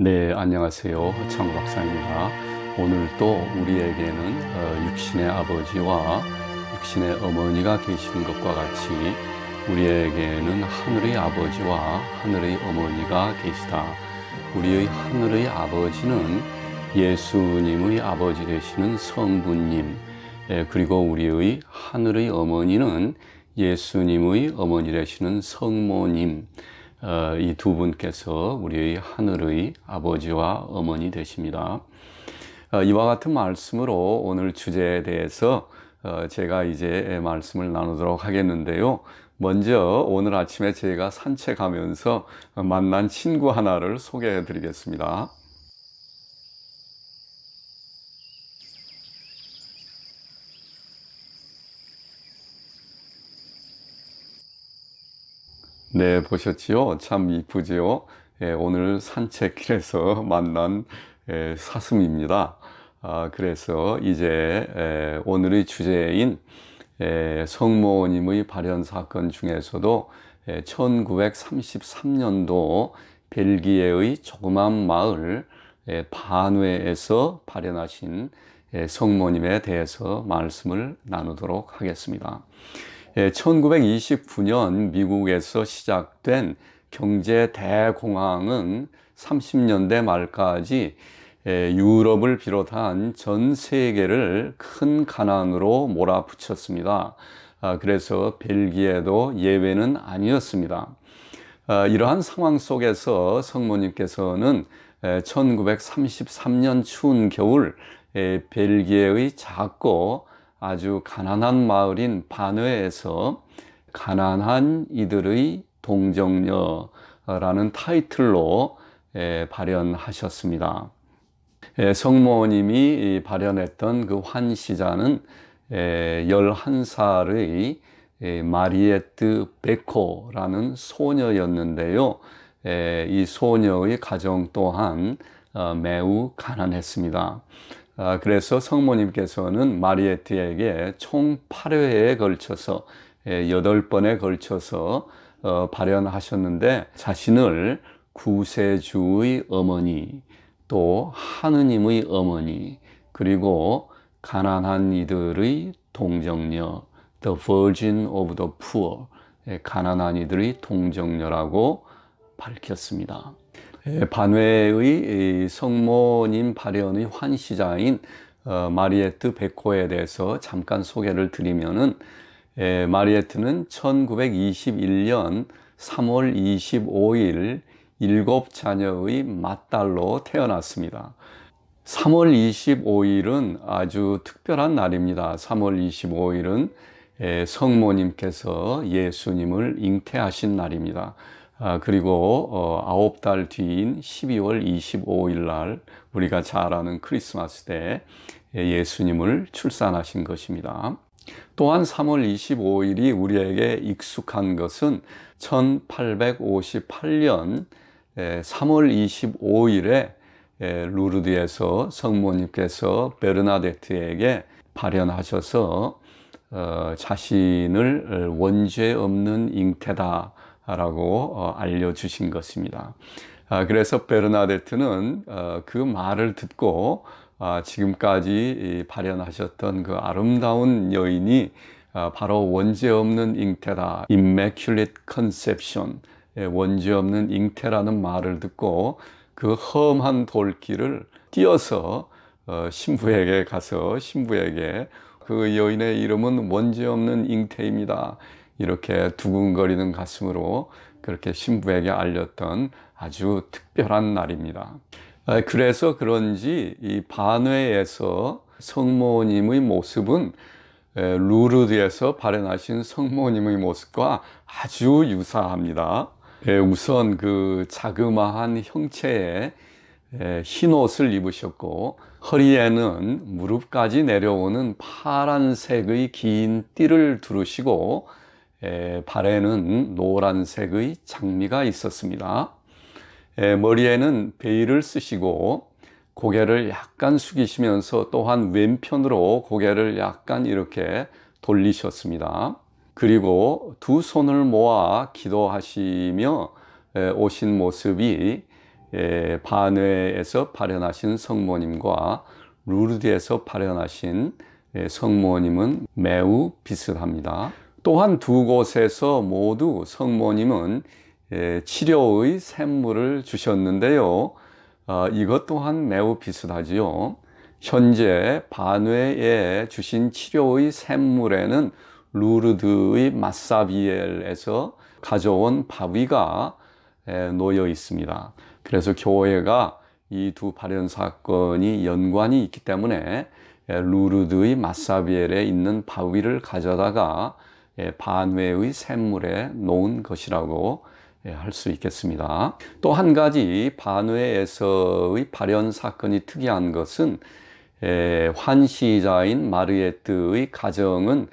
네, 안녕하세요. 장 박사입니다. 오늘도 우리에게는 어, 육신의 아버지와 육신의 어머니가 계시는 것과 같이 우리에게는 하늘의 아버지와 하늘의 어머니가 계시다. 우리의 하늘의 아버지는 예수님의 아버지 되시는 성부님, 예, 그리고 우리의 하늘의 어머니는 예수님의 어머니 되시는 성모님, 어, 이두 분께서 우리의 하늘의 아버지와 어머니 되십니다. 어, 이와 같은 말씀으로 오늘 주제에 대해서 어, 제가 이제 말씀을 나누도록 하겠는데요. 먼저 오늘 아침에 제가 산책하면서 만난 친구 하나를 소개해 드리겠습니다. 네, 보셨지요? 참 이쁘지요? 예, 오늘 산책길에서 만난 예, 사슴입니다. 아, 그래서 이제 예, 오늘의 주제인 예, 성모님의 발현 사건 중에서도 예, 1933년도 벨기에의 조그만 마을 예, 반회에서 발현하신 예, 성모님에 대해서 말씀을 나누도록 하겠습니다. 1929년 예, 미국에서 시작된 경제 대공황은 30년대 말까지 예, 유럽을 비롯한 전 세계를 큰 가난으로 몰아붙였습니다. 아, 그래서 벨기에도 예외는 아니었습니다. 아, 이러한 상황 속에서 성모님께서는 1933년 예, 추운 겨울 벨기에의 작고 아주 가난한 마을인 반외에서 가난한 이들의 동정녀라는 타이틀로 발현하셨습니다. 성모님이 발현했던 그 환시자는 11살의 마리에트 베코라는 소녀였는데요. 이 소녀의 가정 또한 어, 매우 가난했습니다. 아, 그래서 성모님께서는 마리에트에게 총 8회에 걸쳐서 8번에 예, 걸쳐서 어, 발현하셨는데 자신을 구세주의 어머니 또 하느님의 어머니 그리고 가난한 이들의 동정녀 The Virgin of the Poor 예, 가난한 이들의 동정녀라고 밝혔습니다. 예, 반회의 성모님 발현의 환시자인 어, 마리에트 베코에 대해서 잠깐 소개를 드리면은 예, 마리에트는 1921년 3월 25일 일곱 자녀의 맏딸로 태어났습니다. 3월 25일은 아주 특별한 날입니다. 3월 25일은 예, 성모님께서 예수님을 잉태하신 날입니다. 아, 그리고 어, 9달 뒤인 12월 25일 날 우리가 잘 아는 크리스마스 때 예수님을 출산하신 것입니다. 또한 3월 25일이 우리에게 익숙한 것은 1858년 3월 25일에 루르드에서 성모님께서 베르나데트에게 발현하셔서 어, 자신을 원죄 없는 잉태다 라고 어, 알려주신 것입니다. 아, 그래서 베르나데트는 어, 그 말을 듣고 아, 지금까지 발현하셨던 그 아름다운 여인이 아, 바로 원죄 없는 잉태다. immaculate conception. 예, 원죄 없는 잉태라는 말을 듣고 그 험한 돌길을 뛰어서 어, 신부에게 가서 신부에게 그 여인의 이름은 원죄 없는 잉태입니다. 이렇게 두근거리는 가슴으로 그렇게 신부에게 알렸던 아주 특별한 날입니다. 아, 그래서 그런지 이 반회에서 성모님의 모습은 루르드에서 발현하신 성모님의 모습과 아주 유사합니다. 우선 그 자그마한 형체에 흰 옷을 입으셨고 허리에는 무릎까지 내려오는 파란색의 긴 띠를 두르시고 에, 발에는 노란색의 장미가 있었습니다. 에, 머리에는 베일을 쓰시고 고개를 약간 숙이시면서 또한 왼편으로 고개를 약간 이렇게 돌리셨습니다. 그리고 두 손을 모아 기도하시며 오신 모습이 에, 반에서 발현하신 성모님과 루르드에서 발현하신 성모님은 매우 비슷합니다. 또한 두 곳에서 모두 성모님은 예, 치료의 샘물을 주셨는데요. 아, 이것 또한 매우 비슷하지요. 현재 반외에 주신 치료의 샘물에는 루르드의 마사비엘에서 가져온 바위가 예, 놓여 있습니다. 그래서 교회가 이 두 발현 사건이 연관이 있기 때문에 예, 루르드의 마사비엘에 있는 바위를 가져다가 예, 반회의 샘물에 놓은 것이라고 예, 할수 있겠습니다. 또 한 가지 반외에서의 발현 사건이 특이한 것은 예, 환시자인 마르에트의 가정은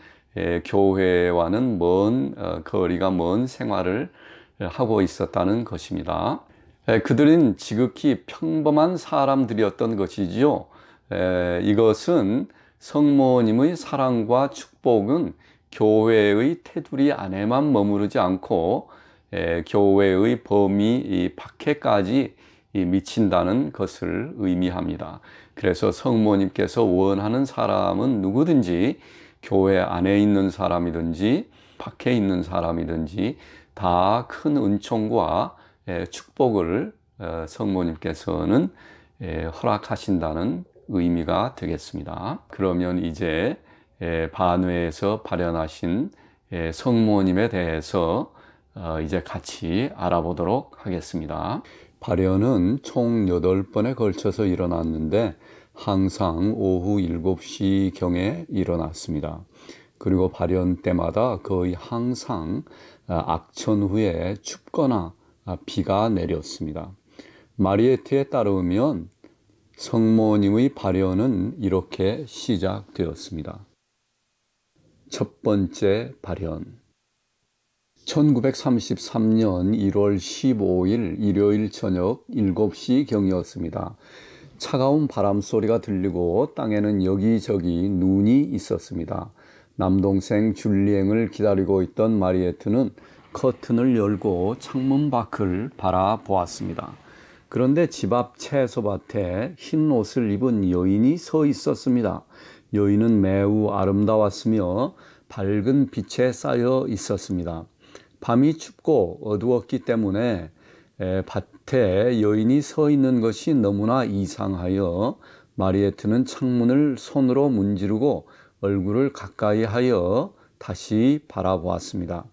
교회와는 먼 어, 거리가 먼 생활을 하고 있었다는 것입니다. 그들은 지극히 평범한 사람들이었던 것이지요. 이것은 성모님의 사랑과 축복은 교회의 테두리 안에만 머무르지 않고 예, 교회의 범위 밖에까지 미친다는 것을 의미합니다. 그래서 성모님께서 원하는 사람은 누구든지 교회 안에 있는 사람이든지 밖에 있는 사람이든지 다 큰 은총과 예, 축복을 어, 성모님께서는 예, 허락하신다는 의미가 되겠습니다. 그러면 이제 예, 반회에서 발현하신 예, 성모님에 대해서 어, 이제 같이 알아보도록 하겠습니다. 발현은 총 8번에 걸쳐서 일어났는데 항상 오후 7시경에 일어났습니다. 그리고 발현 때마다 거의 항상 어, 악천 후에 춥거나 아, 비가 내렸습니다. 마리에트에 따르면 성모님의 발현은 이렇게 시작되었습니다. 첫 번째 발현 1933년 1월 15일 일요일 저녁 7시 경이었습니다. 차가운 바람 소리가 들리고 땅에는 여기저기 눈이 있었습니다. 남동생 줄리앵을 기다리고 있던 마리에트는 커튼을 열고 창문 밖을 바라보았습니다. 그런데 집 앞 채소밭에 흰 옷을 입은 여인이 서 있었습니다. 여인은 매우 아름다웠으며 밝은 빛에 쌓여 있었습니다. 밤이 춥고 어두웠기 때문에 밭에 여인이 서 있는 것이 너무나 이상하여 마리에트는 창문을 손으로 문지르고 얼굴을 가까이 하여 다시 바라보았습니다.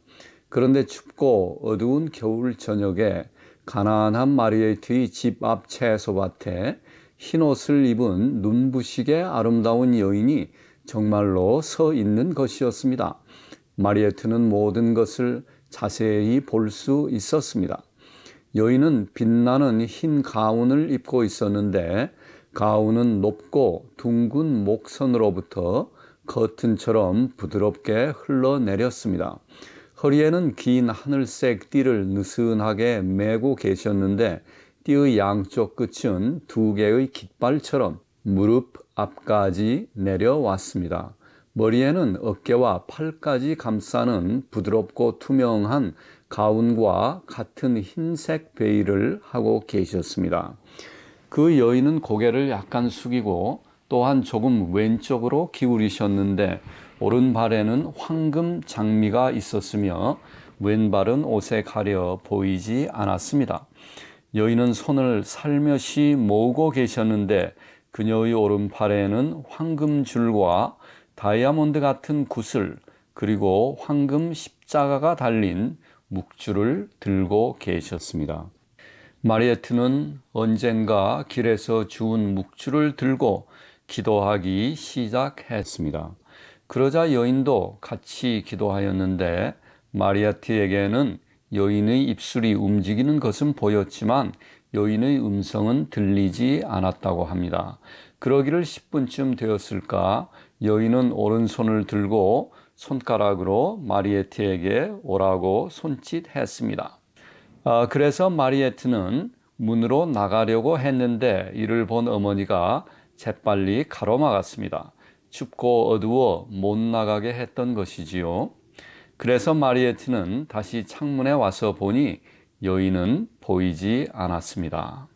그런데 춥고 어두운 겨울 저녁에 가난한 마리에트의 집 앞 채소밭에 흰옷을 입은 눈부시게 아름다운 여인이 정말로 서 있는 것이었습니다. 마리에트는 모든 것을 자세히 볼 수 있었습니다. 여인은 빛나는 흰 가운을 입고 있었는데 가운은 높고 둥근 목선으로부터 커튼처럼 부드럽게 흘러내렸습니다. 허리에는 긴 하늘색 띠를 느슨하게 메고 계셨는데 띠의 양쪽 끝은 두 개의 깃발처럼 무릎 앞까지 내려왔습니다. 머리에는 어깨와 팔까지 감싸는 부드럽고 투명한 가운과 같은 흰색 베일을 하고 계셨습니다. 그 여인은 고개를 약간 숙이고 또한 조금 왼쪽으로 기울이셨는데 오른발에는 황금 장미가 있었으며 왼발은 옷에 가려 보이지 않았습니다. 여인은 손을 살며시 모으고 계셨는데 그녀의 오른팔에는 황금 줄과 다이아몬드 같은 구슬 그리고 황금 십자가가 달린 묵주를 들고 계셨습니다. 마리에트는 언젠가 길에서 주운 묵주를 들고 기도하기 시작했습니다. 그러자 여인도 같이 기도하였는데 마리아트에게는 여인의 입술이 움직이는 것은 보였지만 여인의 음성은 들리지 않았다고 합니다. 그러기를 10분쯤 되었을까 여인은 오른손을 들고 손가락으로 마리에트에게 오라고 손짓했습니다. 아, 그래서 마리에트는 문으로 나가려고 했는데 이를 본 어머니가 재빨리 가로막았습니다. 춥고 어두워 못 나가게 했던 것이지요. 그래서 마리에티는 다시 창문에 와서 보니 여인은 보이지 않았습니다.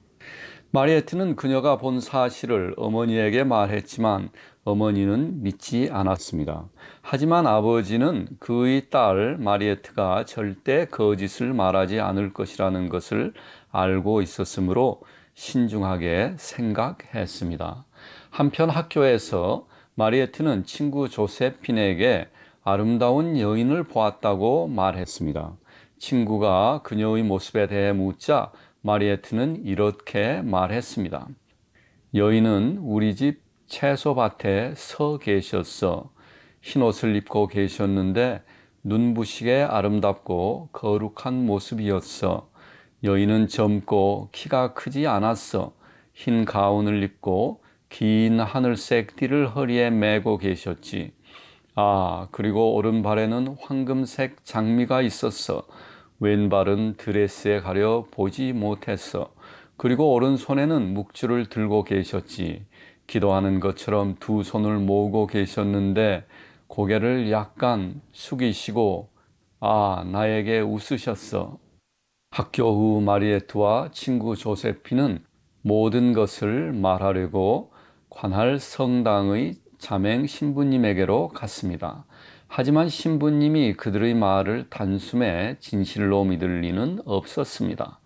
마리에트는 그녀가 본 사실을 어머니에게 말했지만 어머니는 믿지 않았습니다. 하지만 아버지는 그의 딸 마리에트가 절대 거짓을 말하지 않을 것이라는 것을 알고 있었으므로 신중하게 생각했습니다. 한편 학교에서 마리에트는 친구 조세핀에게 아름다운 여인을 보았다고 말했습니다. 친구가 그녀의 모습에 대해 묻자 마리에트는 이렇게 말했습니다. 여인은 우리 집 채소밭에 서 계셨어. 흰옷을 입고 계셨는데 눈부시게 아름답고 거룩한 모습이었어. 여인은 젊고 키가 크지 않았어. 흰 가운을 입고 긴 하늘색 띠를 허리에 메고 계셨지. 아, 그리고 오른발에는 황금색 장미가 있었어. 왼발은 드레스에 가려 보지 못했어. 그리고 오른손에는 묵주를 들고 계셨지. 기도하는 것처럼 두 손을 모으고 계셨는데 고개를 약간 숙이시고 아, 나에게 웃으셨어. 학교 후 마리에트와 친구 조세피는 모든 것을 말하려고 관할 성당의 자맹 신부님에게로 갔습니다. 하지만 신부님이 그들의 말을 단숨에 진실로 믿을 리는 없었습니다.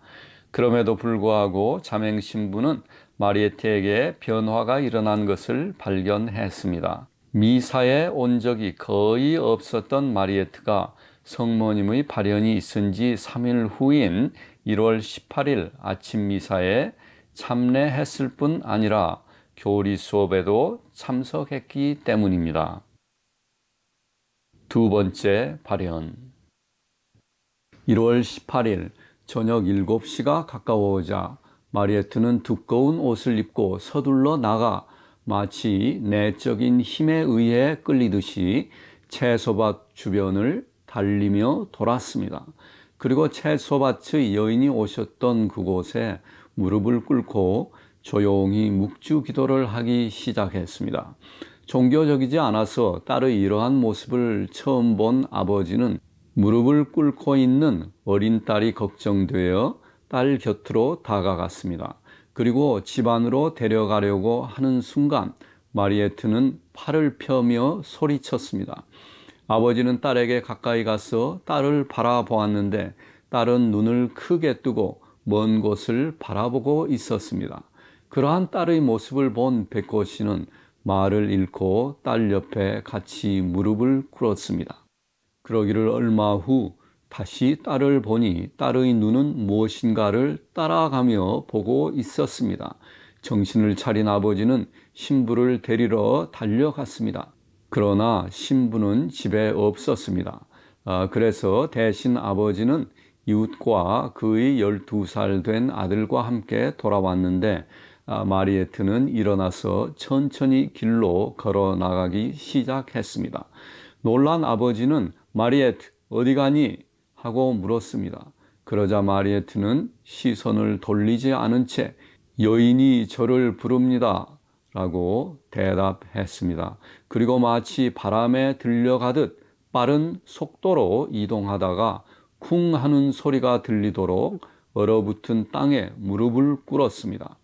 그럼에도 불구하고 자맹 신부는 마리에트에게 변화가 일어난 것을 발견했습니다. 미사에 온 적이 거의 없었던 마리에트가 성모님의 발현이 있은 지 3일 후인 1월 18일 아침 미사에 참례했을 뿐 아니라 교리 수업에도 참석했기 때문입니다. 두 번째 발현 1월 18일 저녁 7시가 가까워오자 마리에트는 두꺼운 옷을 입고 서둘러 나가 마치 내적인 힘에 의해 끌리듯이 채소밭 주변을 달리며 돌았습니다. 그리고 채소밭의 여인이 오셨던 그곳에 무릎을 꿇고 조용히 묵주 기도를 하기 시작했습니다. 종교적이지 않아서 딸의 이러한 모습을 처음 본 아버지는 무릎을 꿇고 있는 어린 딸이 걱정되어 딸 곁으로 다가갔습니다. 그리고 집안으로 데려가려고 하는 순간 마리에트는 팔을 펴며 소리쳤습니다. 아버지는 딸에게 가까이 가서 딸을 바라보았는데 딸은 눈을 크게 뜨고 먼 곳을 바라보고 있었습니다. 그러한 딸의 모습을 본 백호 씨는 말을 잃고 딸 옆에 같이 무릎을 꿇었습니다. 그러기를 얼마 후 다시 딸을 보니 딸의 눈은 무엇인가를 따라가며 보고 있었습니다. 정신을 차린 아버지는 신부를 데리러 달려갔습니다. 그러나 신부는 집에 없었습니다. 아, 그래서 대신 아버지는 이웃과 그의 12살 된 아들과 함께 돌아왔는데 아, 마리에트는 일어나서 천천히 길로 걸어 나가기 시작했습니다. 놀란 아버지는 마리에트 어디 가니? 하고 물었습니다. 그러자 마리에트는 시선을 돌리지 않은 채 여인이 저를 부릅니다. 라고 대답했습니다. 그리고 마치 바람에 들려가듯 빠른 속도로 이동하다가 쿵 하는 소리가 들리도록 얼어붙은 땅에 무릎을 꿇었습니다.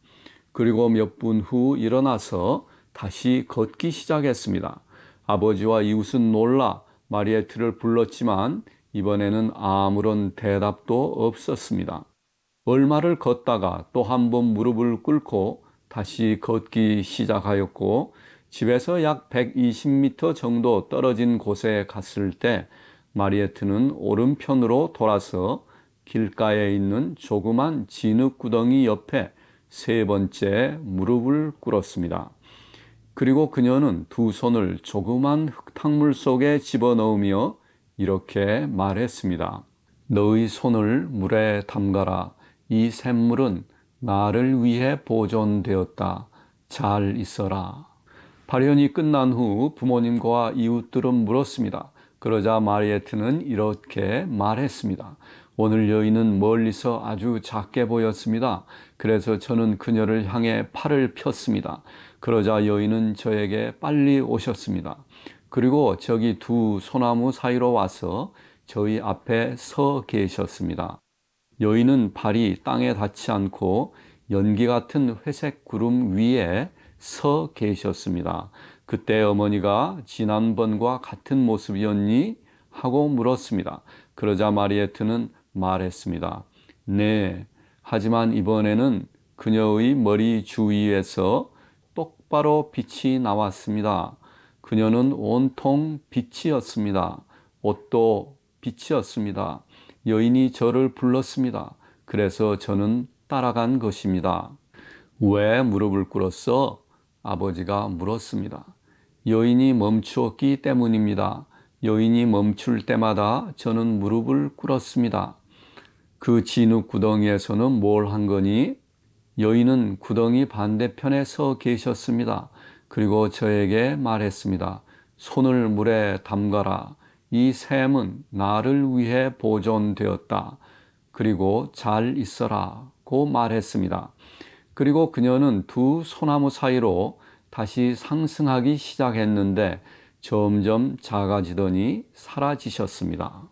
그리고 몇 분 후 일어나서 다시 걷기 시작했습니다. 아버지와 이웃은 놀라 마리에트를 불렀지만 이번에는 아무런 대답도 없었습니다. 얼마를 걷다가 또 한 번 무릎을 꿇고 다시 걷기 시작하였고 집에서 약 120m 정도 떨어진 곳에 갔을 때 마리에트는 오른편으로 돌아서 길가에 있는 조그만 진흙 구덩이 옆에 세 번째 무릎을 꿇었습니다. 그리고 그녀는 두 손을 조그만 흙탕물 속에 집어넣으며 이렇게 말했습니다. 너의 손을 물에 담가라. 이 샘물은 나를 위해 보존되었다. 잘 있어라. 발현이 끝난 후 부모님과 이웃들은 물었습니다. 그러자 마리에트는 이렇게 말했습니다. 오늘 여인은 멀리서 아주 작게 보였습니다. 그래서 저는 그녀를 향해 팔을 폈습니다. 그러자 여인은 저에게 빨리 오셨습니다. 그리고 저기 두 소나무 사이로 와서 저희 앞에 서 계셨습니다. 여인은 발이 땅에 닿지 않고 연기 같은 회색 구름 위에 서 계셨습니다. 그때 어머니가 지난번과 같은 모습이었니? 하고 물었습니다. 그러자 마리에트는 말했습니다. 네, 하지만 이번에는 그녀의 머리 주위에서 똑바로 빛이 나왔습니다. 그녀는 온통 빛이었습니다. 옷도 빛이었습니다. 여인이 저를 불렀습니다. 그래서 저는 따라간 것입니다. 왜 무릎을 꿇었어? 아버지가 물었습니다. 여인이 멈추었기 때문입니다. 여인이 멈출 때마다 저는 무릎을 꿇었습니다. 그 진흙 구덩이에서는 뭘 한 거니? 여인은 구덩이 반대편에 서 계셨습니다. 그리고 저에게 말했습니다. 손을 물에 담가라. 이 샘은 나를 위해 보존되었다. 그리고 잘 있어라고 말했습니다. 그리고 그녀는 두 소나무 사이로 다시 상승하기 시작했는데 점점 작아지더니 사라지셨습니다.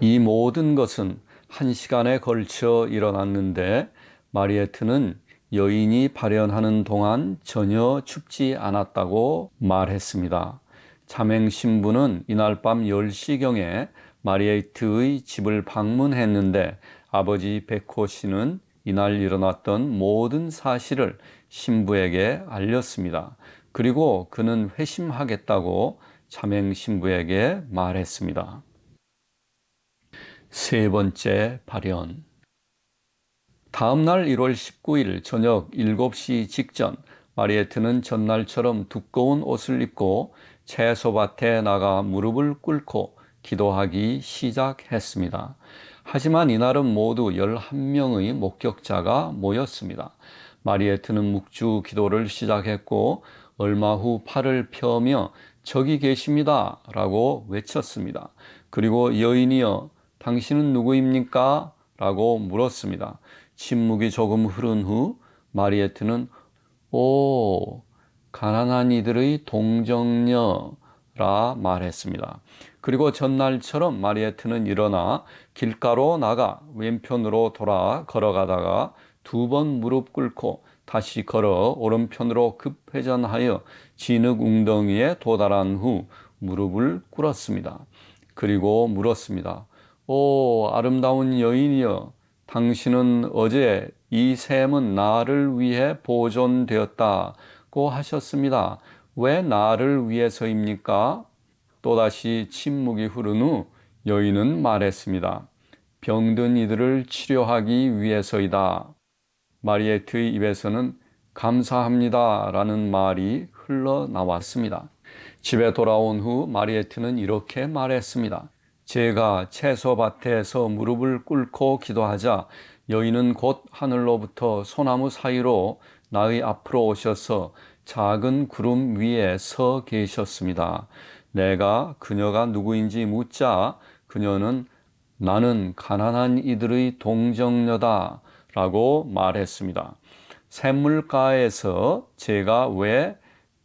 이 모든 것은 한 시간에 걸쳐 일어났는데 마리에트는 여인이 발현하는 동안 전혀 춥지 않았다고 말했습니다. 자맹 신부는 이날 밤 10시경에 마리에트의 집을 방문했는데 아버지 백호 씨는 이날 일어났던 모든 사실을 신부에게 알렸습니다. 그리고 그는 회심하겠다고 자맹 신부에게 말했습니다. 세 번째 발현. 다음 날 1월 19일 저녁 7시 직전 마리에트는 전날처럼 두꺼운 옷을 입고 채소밭에 나가 무릎을 꿇고 기도하기 시작했습니다. 하지만 이날은 모두 11명의 목격자가 모였습니다. 마리에트는 묵주 기도를 시작했고 얼마 후 팔을 펴며 저기 계십니다 라고 외쳤습니다. 그리고 여인이여 당신은 누구입니까? 라고 물었습니다. 침묵이 조금 흐른 후 마리에트는 오, 가난한 이들의 동정녀라 말했습니다. 그리고 전날처럼 마리에트는 일어나 길가로 나가 왼편으로 돌아 걸어가다가 두 번 무릎 꿇고 다시 걸어 오른편으로 급회전하여 진흙 웅덩이에 도달한 후 무릎을 꿇었습니다. 그리고 물었습니다. 오 아름다운 여인이여 당신은 어제 이 샘은 나를 위해 보존되었다고 하셨습니다. 왜 나를 위해서입니까? 또다시 침묵이 흐른 후 여인은 말했습니다. 병든 이들을 치료하기 위해서이다. 마리에트의 입에서는 감사합니다 라는 말이 흘러나왔습니다. 집에 돌아온 후 마리에트는 이렇게 말했습니다. 제가 채소밭에서 무릎을 꿇고 기도하자 여인은 곧 하늘로부터 소나무 사이로 나의 앞으로 오셔서 작은 구름 위에 서 계셨습니다. 내가 그녀가 누구인지 묻자 그녀는 나는 가난한 이들의 동정녀다 라고 말했습니다. 샘물가에서 제가 왜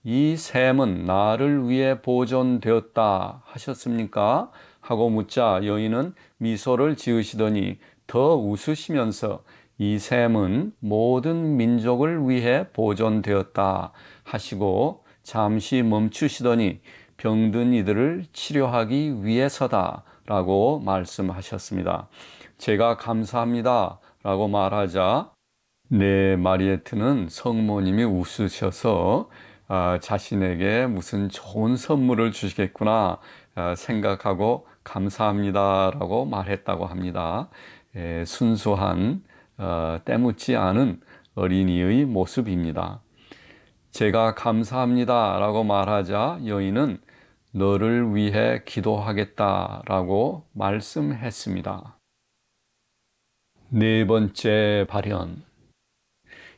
이 샘은 나를 위해 보존되었다 하셨습니까? 하고 묻자 여인은 미소를 지으시더니 더 웃으시면서 이 샘은 모든 민족을 위해 보존되었다 하시고 잠시 멈추시더니 병든 이들을 치료하기 위해서다 라고 말씀하셨습니다. 제가 감사합니다 라고 말하자 네, 마리에트는 성모님이 웃으셔서 아, 자신에게 무슨 좋은 선물을 주시겠구나 아, 생각하고 감사합니다라고 말했다고 합니다. 예, 순수한 어, 때묻지 않은 어린이의 모습입니다. 제가 감사합니다라고 말하자 여인은 너를 위해 기도하겠다라고 말씀했습니다. 네 번째 발현.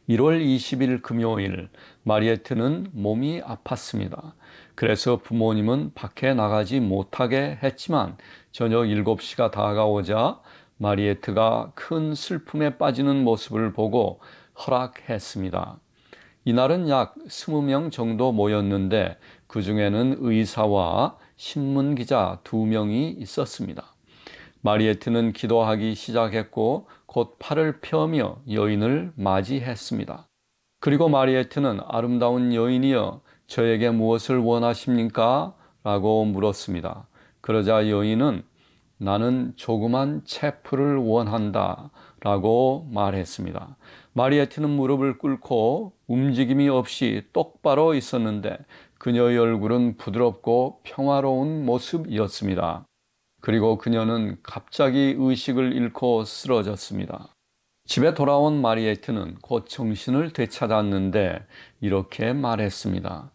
1월 20일 금요일 마리에트는 몸이 아팠습니다. 그래서 부모님은 밖에 나가지 못하게 했지만 저녁 7시가 다가오자 마리에트가 큰 슬픔에 빠지는 모습을 보고 허락했습니다. 이날은 약 20명 정도 모였는데 그 중에는 의사와 신문 기자 2명이 있었습니다. 마리에트는 기도하기 시작했고 곧 팔을 펴며 여인을 맞이했습니다. 그리고 마리에트는 아름다운 여인이여 저에게 무엇을 원하십니까? 라고 물었습니다. 그러자 여인은 나는 조그만 체프를 원한다 라고 말했습니다. 마리에티는 무릎을 꿇고 움직임이 없이 똑바로 있었는데 그녀의 얼굴은 부드럽고 평화로운 모습이었습니다. 그리고 그녀는 갑자기 의식을 잃고 쓰러졌습니다. 집에 돌아온 마리에트는 곧 정신을 되찾았는데 이렇게 말했습니다.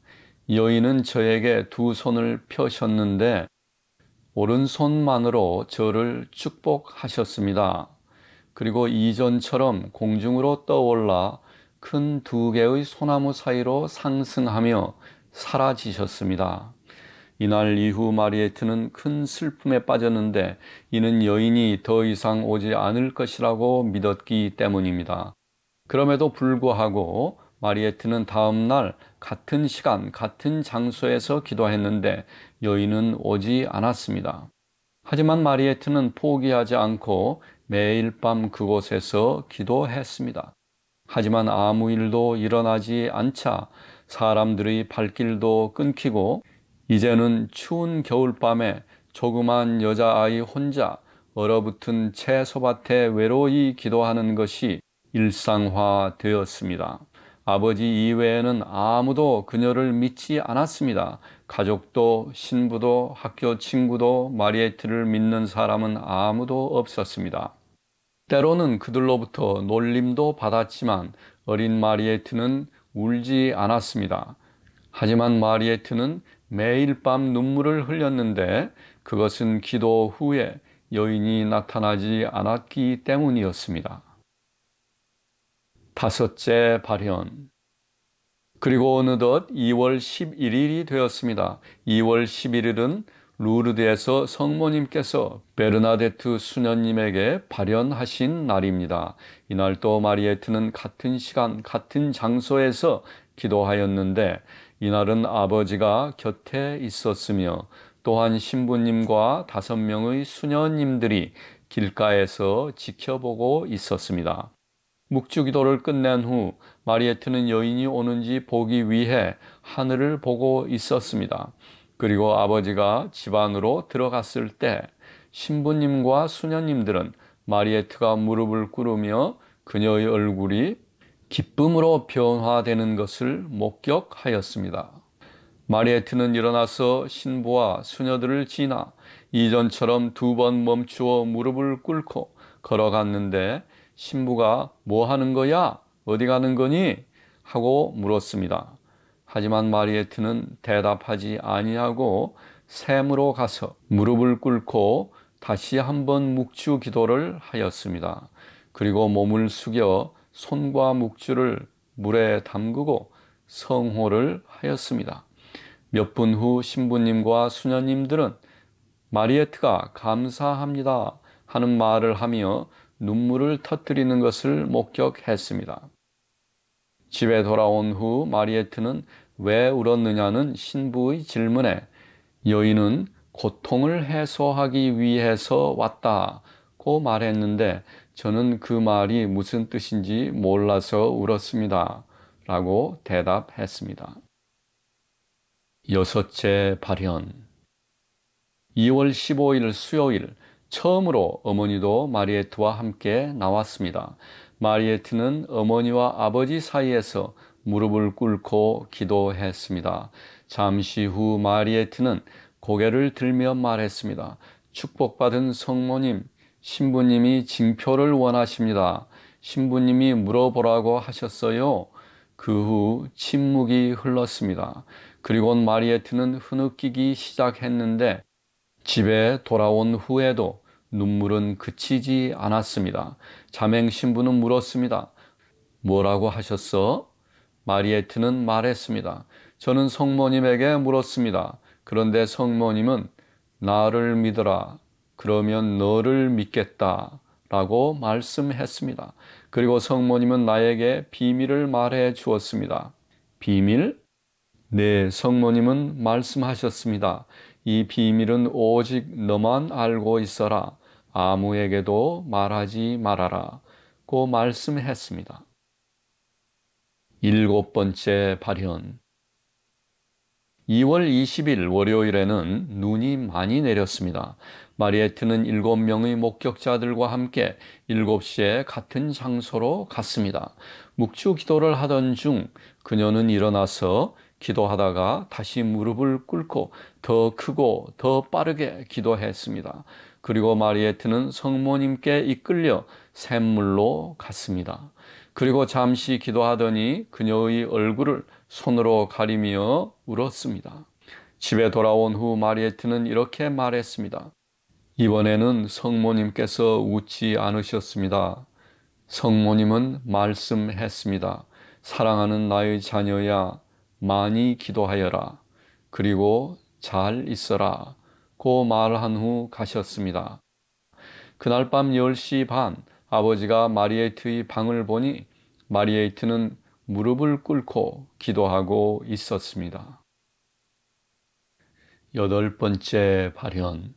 여인은 저에게 두 손을 펴셨는데 오른손만으로 저를 축복하셨습니다. 그리고 이전처럼 공중으로 떠올라 큰 두 개의 소나무 사이로 상승하며 사라지셨습니다. 이날 이후 마리에트는 큰 슬픔에 빠졌는데 이는 여인이 더 이상 오지 않을 것이라고 믿었기 때문입니다. 그럼에도 불구하고 마리에트는 다음 날 같은 시간, 같은 장소에서 기도했는데 여인은 오지 않았습니다. 하지만 마리에트는 포기하지 않고 매일 밤 그곳에서 기도했습니다. 하지만 아무 일도 일어나지 않자 사람들의 발길도 끊기고 이제는 추운 겨울밤에 조그만 여자아이 혼자 얼어붙은 채소밭에 외로이 기도하는 것이 일상화되었습니다. 아버지 이외에는 아무도 그녀를 믿지 않았습니다. 가족도 신부도 학교 친구도 마리에트를 믿는 사람은 아무도 없었습니다. 때로는 그들로부터 놀림도 받았지만 어린 마리에트는 울지 않았습니다. 하지만 마리에트는 매일 밤 눈물을 흘렸는데 그것은 기도 후에 여인이 나타나지 않았기 때문이었습니다. 다섯째 발현. 그리고 어느덧 2월 11일이 되었습니다. 2월 11일은 루르드에서 성모님께서 베르나데트 수녀님에게 발현하신 날입니다. 이날 또 마리에트는 같은 시간, 같은 장소에서 기도하였는데 이날은 아버지가 곁에 있었으며 또한 신부님과 다섯 명의 수녀님들이 길가에서 지켜보고 있었습니다. 묵주기도를 끝낸 후 마리에트는 여인이 오는지 보기 위해 하늘을 보고 있었습니다. 그리고 아버지가 집 안으로 들어갔을 때 신부님과 수녀님들은 마리에트가 무릎을 꿇으며 그녀의 얼굴이 기쁨으로 변화되는 것을 목격하였습니다. 마리에트는 일어나서 신부와 수녀들을 지나 이전처럼 두 번 멈추어 무릎을 꿇고 걸어갔는데 신부가 뭐 하는 거야? 어디 가는 거니? 하고 물었습니다. 하지만 마리에트는 대답하지 아니하고 샘으로 가서 무릎을 꿇고 다시 한번 묵주 기도를 하였습니다. 그리고 몸을 숙여 손과 묵주를 물에 담그고 성호를 하였습니다. 몇 분 후 신부님과 수녀님들은 마리에트가 감사합니다 하는 말을 하며 눈물을 터뜨리는 것을 목격했습니다. 집에 돌아온 후 마리에트는 왜 울었느냐는 신부의 질문에 여인은 고통을 해소하기 위해서 왔다고 말했는데 저는 그 말이 무슨 뜻인지 몰라서 울었습니다. 라고 대답했습니다. 여섯째 발현 2월 15일 수요일 처음으로 어머니도 마리에트와 함께 나왔습니다. 마리에트는 어머니와 아버지 사이에서 무릎을 꿇고 기도했습니다. 잠시 후 마리에트는 고개를 들며 말했습니다. 축복받은 성모님, 신부님이 징표를 원하십니다. 신부님이 물어보라고 하셨어요. 그 후 침묵이 흘렀습니다. 그리고 마리에트는 흐느끼기 시작했는데 집에 돌아온 후에도 눈물은 그치지 않았습니다. 자맹 신부는 물었습니다. 뭐라고 하셨어? 마리에트는 말했습니다. 저는 성모님에게 물었습니다. 그런데 성모님은 나를 믿어라. 그러면 너를 믿겠다. 라고 말씀했습니다. 그리고 성모님은 나에게 비밀을 말해 주었습니다. 비밀? 네, 성모님은 말씀하셨습니다. 이 비밀은 오직 너만 알고 있어라. 아무에게도 말하지 말아라. 고 말씀했습니다. 일곱 번째 발현. 2월 20일 월요일에는 눈이 많이 내렸습니다. 마리에트는 7명의 목격자들과 함께 7시에 같은 장소로 갔습니다. 묵주 기도를 하던 중 그녀는 일어나서 기도하다가 다시 무릎을 꿇고 더 크고 더 빠르게 기도했습니다. 그리고 마리에트는 성모님께 이끌려 샘물로 갔습니다. 그리고 잠시 기도하더니 그녀의 얼굴을 손으로 가리며 울었습니다. 집에 돌아온 후 마리에트는 이렇게 말했습니다. 이번에는 성모님께서 웃지 않으셨습니다. 성모님은 말씀했습니다. 사랑하는 나의 자녀야, 많이 기도하여라. 그리고 잘 있어라. 고 말한 후 가셨습니다. 그날 밤 10시 반 아버지가 마리에이트의 방을 보니 마리에이트는 무릎을 꿇고 기도하고 있었습니다. 여덟 번째 발현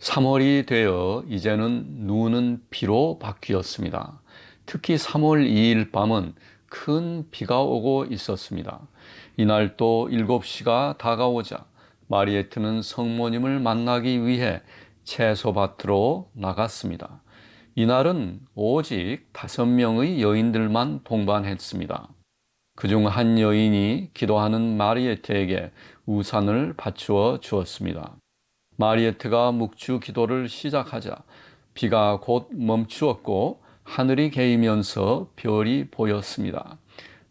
3월이 되어 이제는 눈은 비로 바뀌었습니다. 특히 3월 2일 밤은 큰 비가 오고 있었습니다. 이날 또 7시가 다가오자 마리에트는 성모님을 만나기 위해 채소밭으로 나갔습니다. 이날은 오직 다섯 명의 여인들만 동반했습니다. 그중 한 여인이 기도하는 마리에트에게 우산을 받치어 주었습니다. 마리에트가 묵주 기도를 시작하자 비가 곧 멈추었고 하늘이 개이면서 별이 보였습니다.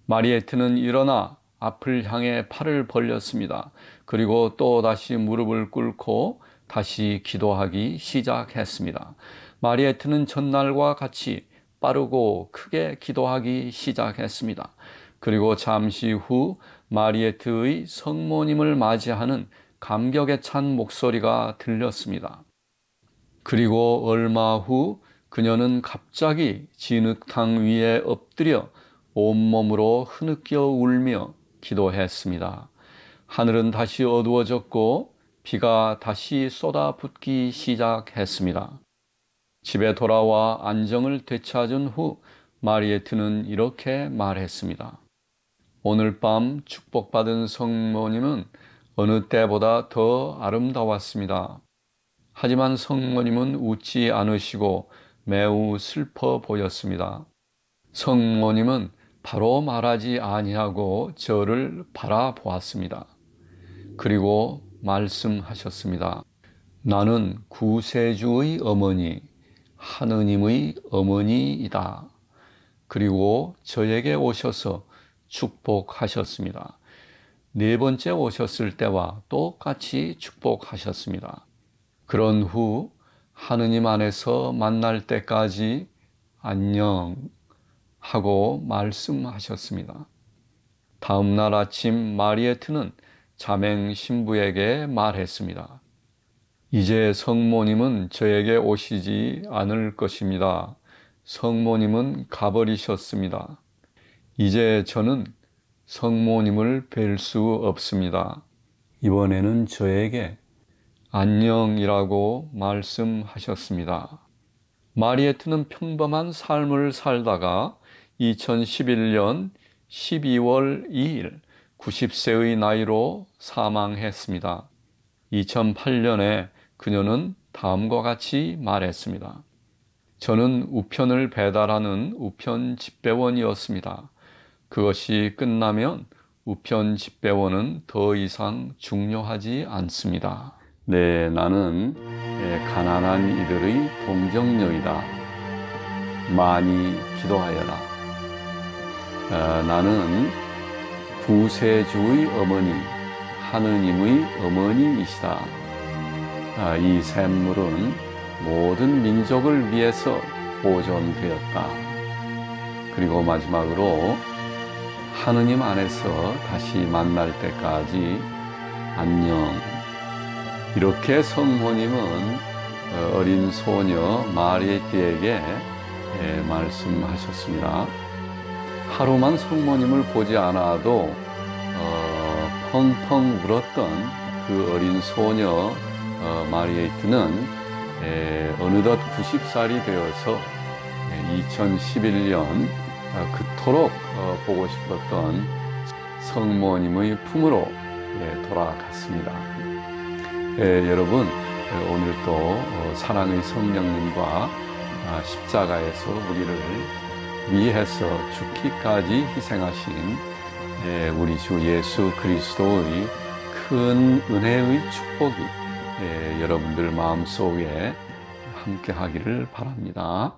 마리에트는 일어나 앞을 향해 팔을 벌렸습니다. 그리고 또 다시 무릎을 꿇고 다시 기도하기 시작했습니다. 마리에트는 전날과 같이 빠르고 크게 기도하기 시작했습니다. 그리고 잠시 후 마리에트의 성모님을 맞이하는 감격에 찬 목소리가 들렸습니다. 그리고 얼마 후 그녀는 갑자기 진흙탕 위에 엎드려 온몸으로 흐느껴 울며 기도했습니다. 하늘은 다시 어두워졌고 비가 다시 쏟아붓기 시작했습니다. 집에 돌아와 안정을 되찾은 후 마리에트는 이렇게 말했습니다. 오늘 밤 축복받은 성모님은 어느 때보다 더 아름다웠습니다. 하지만 성모님은 웃지 않으시고 매우 슬퍼 보였습니다. 성모님은 바로 말하지 아니하고 저를 바라보았습니다. 그리고 말씀하셨습니다. 나는 구세주의 어머니, 하느님의 어머니이다. 그리고 저에게 오셔서 축복하셨습니다. 네 번째 오셨을 때와 똑같이 축복하셨습니다. 그런 후 하느님 안에서 만날 때까지 안녕 하고 말씀하셨습니다. 다음 날 아침 마리에트는 자맹 신부에게 말했습니다. 이제 성모님은 저에게 오시지 않을 것입니다. 성모님은 가버리셨습니다. 이제 저는 성모님을 뵐 수 없습니다. 이번에는 저에게 안녕이라고 말씀하셨습니다. 마리에트는 평범한 삶을 살다가 2011년 12월 2일 90세의 나이로 사망했습니다. 2008년에 그녀는 다음과 같이 말했습니다. 저는 우편을 배달하는 우편 집배원이었습니다. 그것이 끝나면 우편 집배원은 더 이상 중요하지 않습니다. 네, 나는 예, 가난한 이들의 동정녀이다. 많이 기도하여라. 어, 나는 구세주의 어머니 하느님의 어머니이시다. 아, 이 샘물은 모든 민족을 위해서 보존되었다. 그리고 마지막으로 하느님 안에서 다시 만날 때까지 안녕. 이렇게 성모님은 어, 어린 소녀 마리에띠에게 말씀하셨습니다. 하루만 성모님을 보지 않아도 어, 펑펑 울었던 그 어린 소녀 어, 마리에이트는 에, 어느덧 90살이 되어서 2011년 어, 그토록 어, 보고 싶었던 성모님의 품으로 예, 돌아갔습니다. 예, 여러분 오늘도 어, 사랑의 성령님과 아, 십자가에서 우리를 위해서 죽기까지 희생하신 예, 우리 주 예수 그리스도의 큰 은혜의 축복이 예, 여러분들 마음속에 함께 하기를 바랍니다.